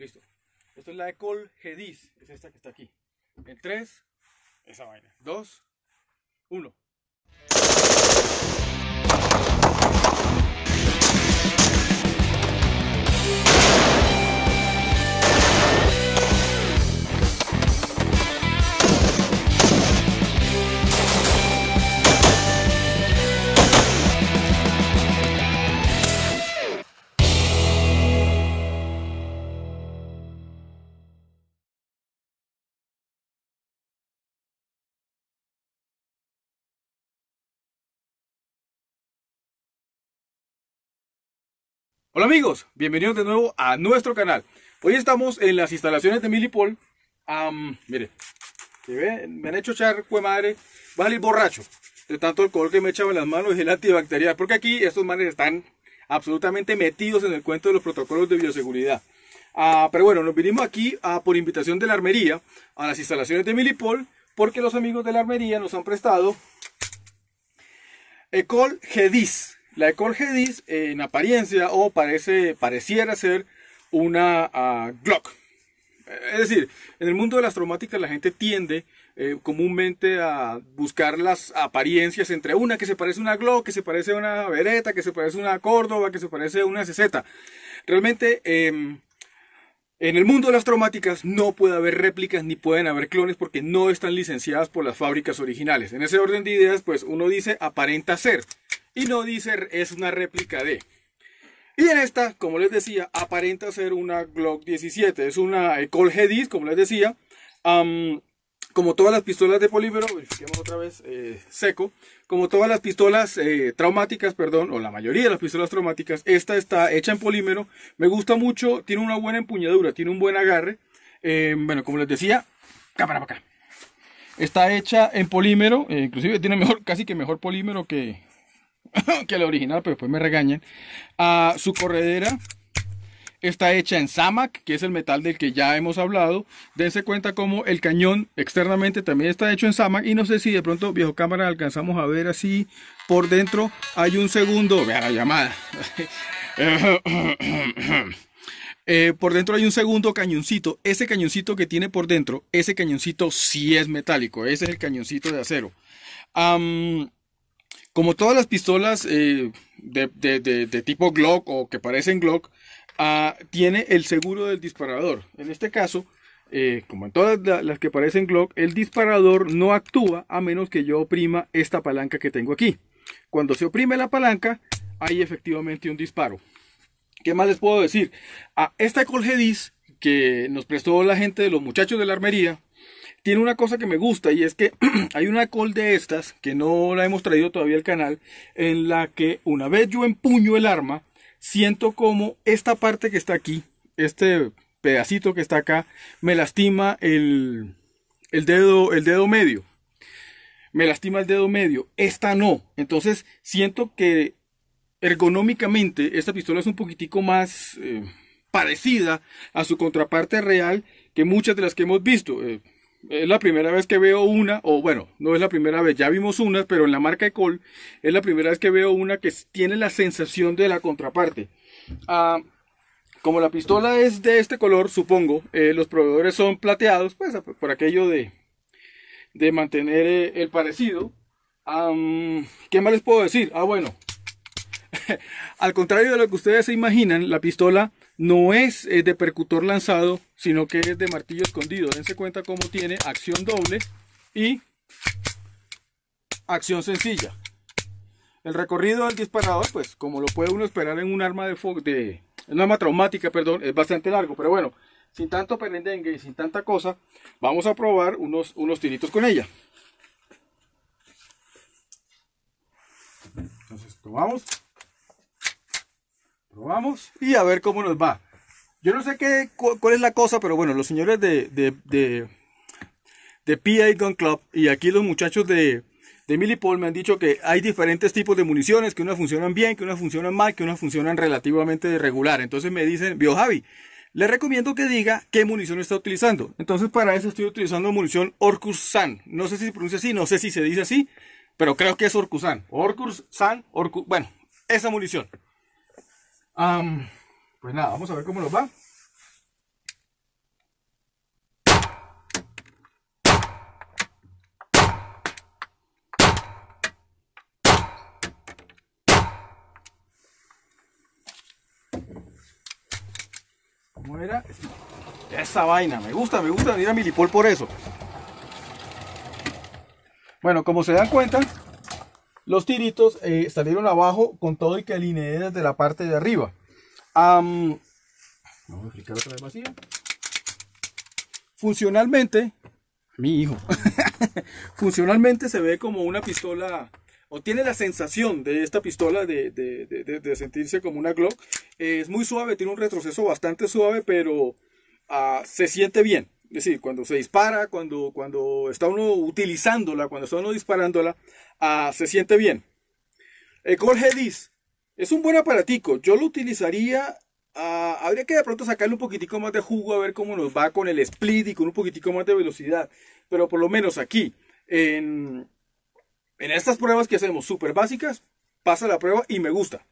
Listo. Esto es la de 10 es esta que está aquí. En 3, esa vaina. 2, 1. Hola amigos, bienvenidos de nuevo a nuestro canal. Hoy estamos en las instalaciones de Milipol. mire, me han hecho echar, pues madre, va a borracho. De tanto alcohol que me echaba en las manos y el antibacterial. Porque aquí estos manes están absolutamente metidos en el cuento de los protocolos de bioseguridad. Ah, pero bueno, nos vinimos aquí a ah, por invitación de la armería a las instalaciones de Milipol. Porque los amigos de la armería nos han prestado Ecol Gedis la Ecolgedis en apariencia o parece, pareciera ser una ah, Glock. Es decir, en el mundo de las traumáticas la gente tiende eh, comúnmente a buscar las apariencias entre una que se parece a una Glock, que se parece a una Beretta, que se parece a una Córdoba, que se parece a una CZ. Realmente em, en el mundo de las traumáticas no puede haber réplicas ni pueden haber clones porque no están licenciadas por las fábricas originales. En ese orden de ideas, pues uno dice aparenta ser. Y no dice es una réplica de. Y en esta, como les decía, aparenta ser una Glock 17. Es una Ecol g como les decía. como todas las pistolas de polímero, verifiquemos otra vez eh, seco, como todas las pistolas eh, traumáticas, perdón, o la mayoría de las pistolas traumáticas, esta está hecha en polímero, me gusta mucho, tiene una buena empuñadura, tiene un buen agarre, em, bueno, como les decía, cámara para acá, está hecha en polímero, eh, inclusive tiene mejor, casi que mejor polímero que, que la original, pero después me regañan. Ah, su corredera está hecha en samac que es el metal del que ya hemos hablado. Dense cuenta como el cañón externamente también está hecho en samac Y no sé si de pronto, viejo cámara, alcanzamos a ver así por dentro. Hay un segundo. Vean la llamada. Eh, por dentro hay un segundo cañoncito. Ese cañoncito que tiene por dentro, ese cañoncito sí es metálico. Ese es el cañoncito de acero. Um, como todas las pistolas eh, de, tipo Glock o que parecen Glock, ah, tiene el seguro del disparador. En este caso, eh, como en todas las que parecen Glock, el disparador no actúa a menos que yo oprima esta palanca que tengo aquí. Cuando se oprime la palanca, hay efectivamente un disparo. ¿Qué más les puedo decir? A esta colgedis que nos prestó la gente de los muchachos de la armería, tiene una cosa que me gusta y es que hay una col de estas, que no la hemos traído todavía al canal, en la que una vez yo empuño el arma, siento como esta parte que está aquí, este pedacito que está acá, me lastima el, dedo, el dedo medio. Me lastima el dedo medio. Esta no. Entonces siento que ergonómicamente esta pistola es un poquitico más eh, parecida a su contraparte real que muchas de las que hemos visto. Eh, es la primera vez que veo una, o bueno, no es la primera vez, ya vimos unas, pero en la marca Ecol es la primera vez que veo una que tiene la sensación de la contraparte. Ah, como la pistola es de este color, supongo, eh, los proveedores son plateados, pues ah, por aquello de, mantener eh, el parecido. ¿Qué más les puedo decir? Ah, bueno. Al contrario de lo que ustedes se imaginan, la pistola no es eh, de percutor lanzado, sino que es de martillo escondido. Dense cuenta cómo tiene acción doble y acción sencilla. El recorrido del disparador, pues como lo puede uno esperar en un arma de, de un arma traumática, perdón, es bastante largo, pero bueno, sin tanto perendengue y sin tanta cosa, vamos a probar unos, unos tiritos con ella. Entonces tomamos Probamos y a ver cómo nos va. Yo no sé qué, cuál es la cosa, pero bueno, los señores de, de, Gun Club y aquí los muchachos de, de Millipol me han dicho que hay diferentes tipos de municiones, que unas funcionan bien, que unas funcionan mal, que unas funcionan relativamente regular. Entonces me dicen, vio Javi, le recomiendo que diga qué munición está utilizando. Entonces para eso estoy utilizando munición Orcus San. No sé si se pronuncia así, no sé si se dice así, pero creo que es Orcus San. Orcus San, bueno, esa munición pues nada, vamos a ver cómo nos va. ¿Cómo era? Esa vaina, me gusta, me gusta mira a Milipol por eso. Bueno, como se dan cuenta, los tiritos eh, salieron abajo con todo y que alineé desde la parte de arriba. a otra vez Funcionalmente, mi hijo, funcionalmente se ve como una pistola, o tiene la sensación de esta pistola de, de, de, sentirse como una Glock. es muy suave, tiene un retroceso bastante suave, pero ah, se siente bien. Es decir, cuando se dispara, cuando, cuando está uno utilizándola, cuando está uno disparándola, Ah, se siente bien. El eh, Core es un buen aparatico. Yo lo utilizaría. Ah, habría que de pronto sacarle un poquitico más de jugo a ver cómo nos va con el split y con un poquitico más de velocidad. Pero por lo menos aquí, en, en estas pruebas que hacemos súper básicas, pasa la prueba y me gusta.